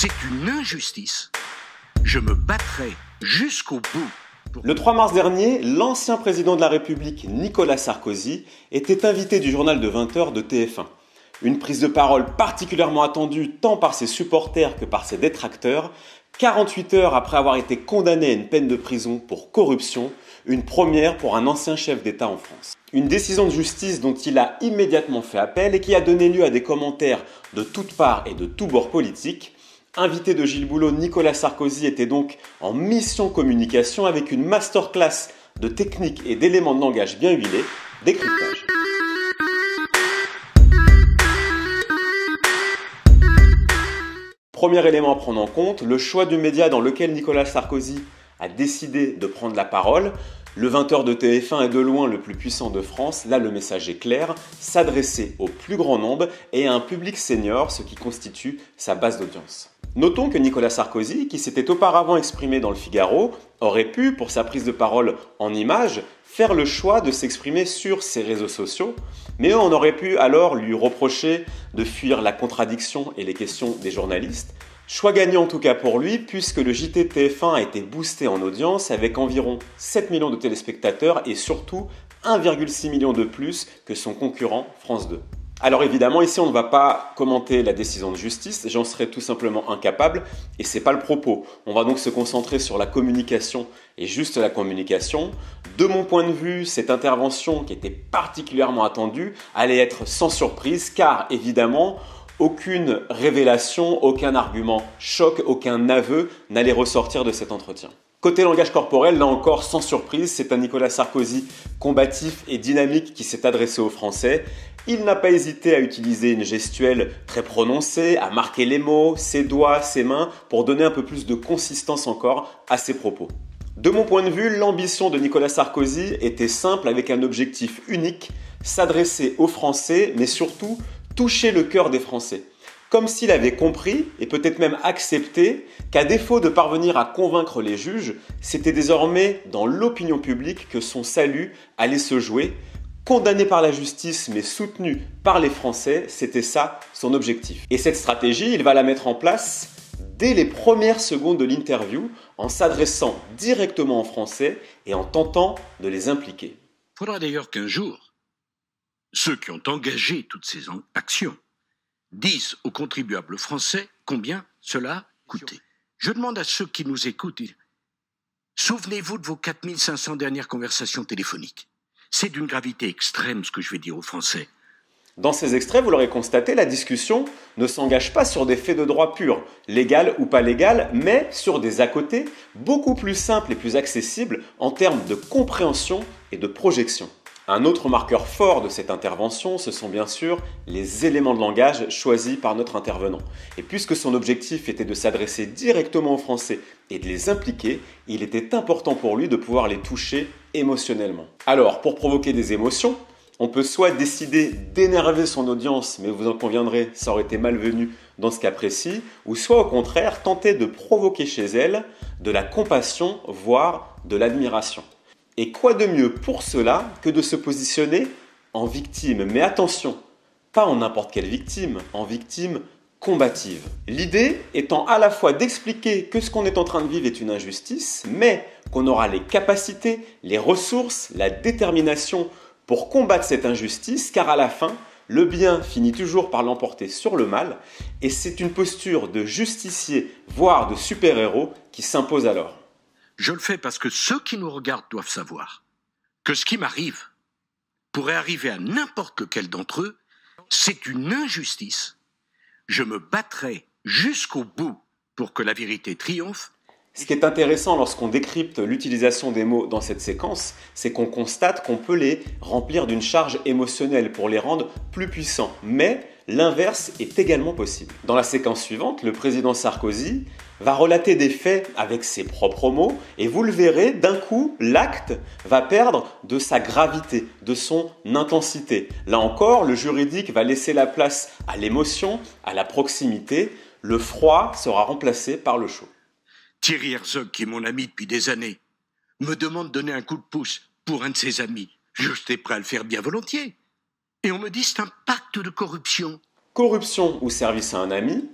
C'est une injustice. Je me battrai jusqu'au bout. Le 3 mars dernier, l'ancien président de la République, Nicolas Sarkozy, était invité du journal de 20h de TF1. Une prise de parole particulièrement attendue tant par ses supporters que par ses détracteurs, 48 heures après avoir été condamné à une peine de prison pour corruption, une première pour un ancien chef d'État en France. Une décision de justice dont il a immédiatement fait appel et qui a donné lieu à des commentaires de toutes parts et de tous bords politiques, invité de Gilles Boulot, Nicolas Sarkozy était donc en mission communication avec une masterclass de techniques et d'éléments de langage bien huilés, décryptage. Premier élément à prendre en compte, le choix du média dans lequel Nicolas Sarkozy a décidé de prendre la parole. Le 20h de TF1 est de loin le plus puissant de France, là le message est clair, s'adresser au plus grand nombre et à un public senior, ce qui constitue sa base d'audience. Notons que Nicolas Sarkozy, qui s'était auparavant exprimé dans le Figaro, aurait pu, pour sa prise de parole en images, faire le choix de s'exprimer sur ses réseaux sociaux, mais on aurait pu alors lui reprocher de fuir la contradiction et les questions des journalistes. Choix gagnant en tout cas pour lui, puisque le JTTF1 a été boosté en audience avec environ 7 millions de téléspectateurs et surtout 1,6 million de plus que son concurrent France 2. Alors évidemment, ici, on ne va pas commenter la décision de justice, j'en serais tout simplement incapable, et c'est pas le propos. On va donc se concentrer sur la communication, et juste la communication. De mon point de vue, cette intervention qui était particulièrement attendue allait être sans surprise, car évidemment, aucune révélation, aucun argument choc, aucun aveu n'allait ressortir de cet entretien. Côté langage corporel, là encore, sans surprise, c'est un Nicolas Sarkozy combatif et dynamique qui s'est adressé aux Français il n'a pas hésité à utiliser une gestuelle très prononcée, à marquer les mots, ses doigts, ses mains, pour donner un peu plus de consistance encore à ses propos. De mon point de vue, l'ambition de Nicolas Sarkozy était simple avec un objectif unique, s'adresser aux Français, mais surtout toucher le cœur des Français. Comme s'il avait compris, et peut-être même accepté, qu'à défaut de parvenir à convaincre les juges, c'était désormais dans l'opinion publique que son salut allait se jouer, condamné par la justice mais soutenu par les Français, c'était ça son objectif. Et cette stratégie, il va la mettre en place dès les premières secondes de l'interview en s'adressant directement en Français et en tentant de les impliquer. Il faudra d'ailleurs qu'un jour, ceux qui ont engagé toutes ces actions disent aux contribuables français combien cela a coûté. Je demande à ceux qui nous écoutent, souvenez-vous de vos 4500 dernières conversations téléphoniques. C'est d'une gravité extrême ce que je vais dire aux Français. Dans ces extraits, vous l'aurez constaté, la discussion ne s'engage pas sur des faits de droit pur, légal ou pas légal, mais sur des à côté beaucoup plus simples et plus accessibles en termes de compréhension et de projection. Un autre marqueur fort de cette intervention, ce sont bien sûr les éléments de langage choisis par notre intervenant. Et puisque son objectif était de s'adresser directement aux Français et de les impliquer, il était important pour lui de pouvoir les toucher émotionnellement. Alors, pour provoquer des émotions, on peut soit décider d'énerver son audience, mais vous en conviendrez, ça aurait été malvenu dans ce cas précis, ou soit au contraire tenter de provoquer chez elle de la compassion, voire de l'admiration. Et quoi de mieux pour cela que de se positionner en victime Mais attention, pas en n'importe quelle victime, en victime combative. L'idée étant à la fois d'expliquer que ce qu'on est en train de vivre est une injustice, mais qu'on aura les capacités, les ressources, la détermination pour combattre cette injustice, car à la fin, le bien finit toujours par l'emporter sur le mal, et c'est une posture de justicier, voire de super-héros, qui s'impose alors. Je le fais parce que ceux qui nous regardent doivent savoir que ce qui m'arrive pourrait arriver à n'importe lequel d'entre eux. C'est une injustice. Je me battrai jusqu'au bout pour que la vérité triomphe. Ce qui est intéressant lorsqu'on décrypte l'utilisation des mots dans cette séquence, c'est qu'on constate qu'on peut les remplir d'une charge émotionnelle pour les rendre plus puissants. Mais L'inverse est également possible. Dans la séquence suivante, le président Sarkozy va relater des faits avec ses propres mots et vous le verrez, d'un coup, l'acte va perdre de sa gravité, de son intensité. Là encore, le juridique va laisser la place à l'émotion, à la proximité. Le froid sera remplacé par le chaud. Thierry Herzog, qui est mon ami depuis des années, me demande de donner un coup de pouce pour un de ses amis. Je suis prêt à le faire bien volontiers on me dit c'est un pacte de corruption. Corruption ou service à un ami,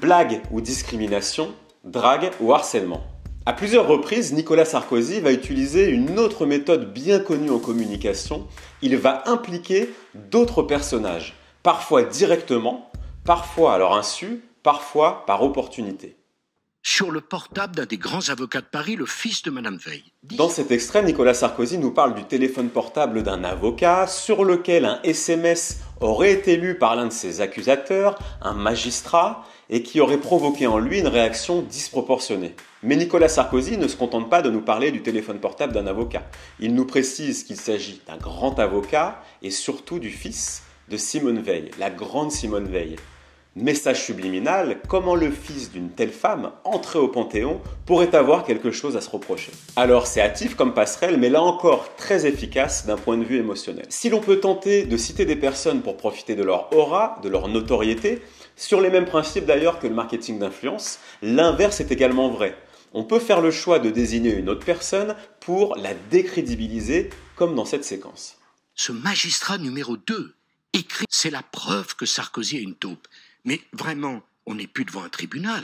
blague ou discrimination, drague ou harcèlement. À plusieurs reprises, Nicolas Sarkozy va utiliser une autre méthode bien connue en communication. Il va impliquer d'autres personnages, parfois directement, parfois à leur insu, parfois par opportunité sur le portable d'un des grands avocats de Paris, le fils de Madame Veil. Dans cet extrait, Nicolas Sarkozy nous parle du téléphone portable d'un avocat sur lequel un SMS aurait été lu par l'un de ses accusateurs, un magistrat, et qui aurait provoqué en lui une réaction disproportionnée. Mais Nicolas Sarkozy ne se contente pas de nous parler du téléphone portable d'un avocat. Il nous précise qu'il s'agit d'un grand avocat et surtout du fils de Simone Veil, la grande Simone Veil. Message subliminal, comment le fils d'une telle femme, entré au Panthéon, pourrait avoir quelque chose à se reprocher Alors c'est hâtif comme passerelle, mais là encore très efficace d'un point de vue émotionnel. Si l'on peut tenter de citer des personnes pour profiter de leur aura, de leur notoriété, sur les mêmes principes d'ailleurs que le marketing d'influence, l'inverse est également vrai. On peut faire le choix de désigner une autre personne pour la décrédibiliser, comme dans cette séquence. Ce magistrat numéro 2 écrit C'est la preuve que Sarkozy a une taupe. Mais vraiment, on n'est plus devant un tribunal.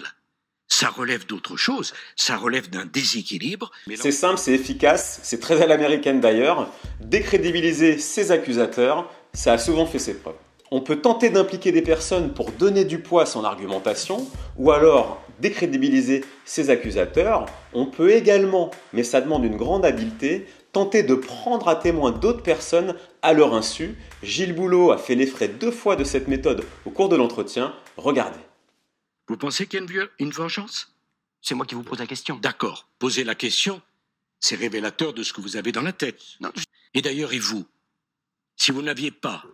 Ça relève d'autre chose, ça relève d'un déséquilibre. C'est simple, c'est efficace, c'est très à l'américaine d'ailleurs. Décrédibiliser ses accusateurs, ça a souvent fait ses preuves. On peut tenter d'impliquer des personnes pour donner du poids à son argumentation, ou alors décrédibiliser ses accusateurs. On peut également, mais ça demande une grande habileté, tenter de prendre à témoin d'autres personnes à leur insu. Gilles Boulot a fait les frais deux fois de cette méthode au cours de l'entretien. Regardez. Vous pensez qu'il y a une, vengeance C'est moi qui vous pose la question. D'accord, posez la question. C'est révélateur de ce que vous avez dans la tête. Et d'ailleurs, et vous Si vous n'aviez pas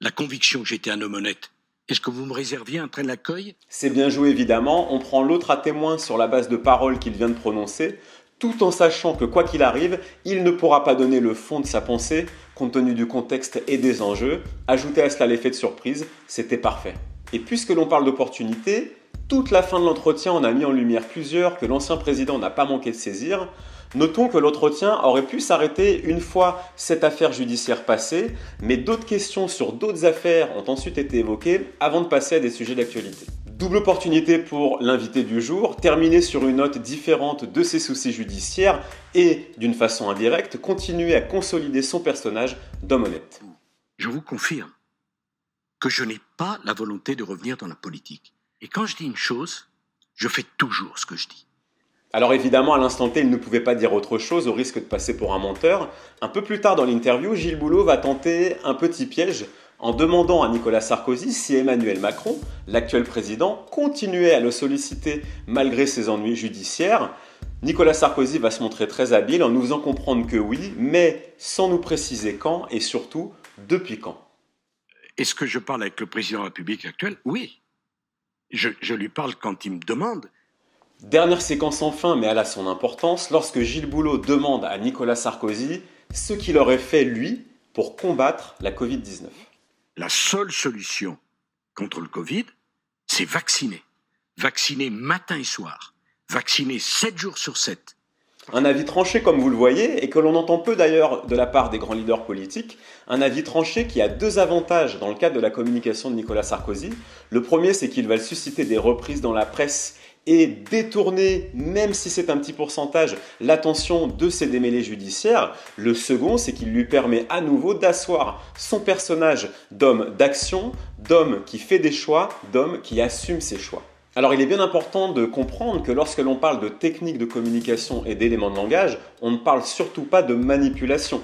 la conviction que j'étais un homme honnête, est-ce que vous me réserviez un train d'accueil C'est bien joué évidemment, on prend l'autre à témoin sur la base de paroles qu'il vient de prononcer tout en sachant que quoi qu'il arrive, il ne pourra pas donner le fond de sa pensée compte tenu du contexte et des enjeux. Ajouter à cela l'effet de surprise, c'était parfait. Et puisque l'on parle d'opportunité, toute la fin de l'entretien en a mis en lumière plusieurs que l'ancien président n'a pas manqué de saisir. Notons que l'entretien aurait pu s'arrêter une fois cette affaire judiciaire passée, mais d'autres questions sur d'autres affaires ont ensuite été évoquées avant de passer à des sujets d'actualité. Double opportunité pour l'invité du jour, terminer sur une note différente de ses soucis judiciaires et, d'une façon indirecte, continuer à consolider son personnage d'homme honnête. Je vous confirme que je n'ai pas la volonté de revenir dans la politique. Et quand je dis une chose, je fais toujours ce que je dis. Alors évidemment, à l'instant T, il ne pouvait pas dire autre chose au risque de passer pour un menteur. Un peu plus tard dans l'interview, Gilles Boulot va tenter un petit piège en demandant à Nicolas Sarkozy si Emmanuel Macron, l'actuel président, continuait à le solliciter malgré ses ennuis judiciaires. Nicolas Sarkozy va se montrer très habile en nous faisant comprendre que oui, mais sans nous préciser quand et surtout depuis quand. Est-ce que je parle avec le président de la République actuel Oui. Je, lui parle quand il me demande. Dernière séquence enfin, mais elle a son importance, lorsque Gilles Boulot demande à Nicolas Sarkozy ce qu'il aurait fait, lui, pour combattre la Covid-19 la seule solution contre le Covid, c'est vacciner. Vacciner matin et soir. Vacciner 7 jours sur 7. Un avis tranché, comme vous le voyez, et que l'on entend peu d'ailleurs de la part des grands leaders politiques, un avis tranché qui a deux avantages dans le cadre de la communication de Nicolas Sarkozy. Le premier, c'est qu'il va susciter des reprises dans la presse et détourner, même si c'est un petit pourcentage, l'attention de ses démêlés judiciaires. Le second, c'est qu'il lui permet à nouveau d'asseoir son personnage d'homme d'action, d'homme qui fait des choix, d'homme qui assume ses choix. Alors il est bien important de comprendre que lorsque l'on parle de techniques de communication et d'éléments de langage, on ne parle surtout pas de manipulation.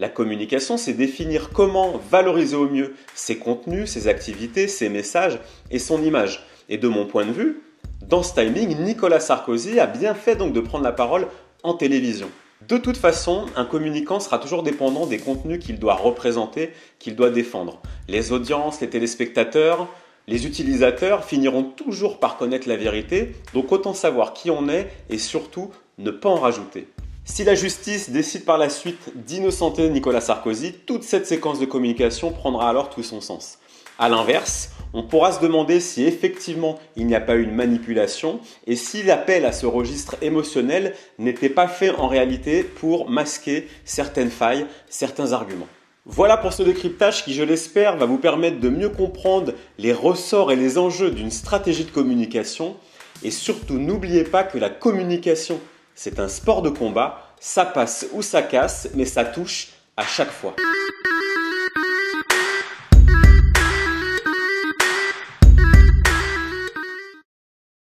La communication, c'est définir comment valoriser au mieux ses contenus, ses activités, ses messages et son image. Et de mon point de vue, dans ce timing, Nicolas Sarkozy a bien fait donc de prendre la parole en télévision. De toute façon, un communicant sera toujours dépendant des contenus qu'il doit représenter, qu'il doit défendre. Les audiences, les téléspectateurs, les utilisateurs finiront toujours par connaître la vérité, donc autant savoir qui on est et surtout ne pas en rajouter. Si la justice décide par la suite d'innocenter Nicolas Sarkozy, toute cette séquence de communication prendra alors tout son sens. A l'inverse, on pourra se demander si effectivement il n'y a pas eu une manipulation et si l'appel à ce registre émotionnel n'était pas fait en réalité pour masquer certaines failles, certains arguments. Voilà pour ce décryptage qui, je l'espère, va vous permettre de mieux comprendre les ressorts et les enjeux d'une stratégie de communication. Et surtout, n'oubliez pas que la communication, c'est un sport de combat, ça passe ou ça casse, mais ça touche à chaque fois.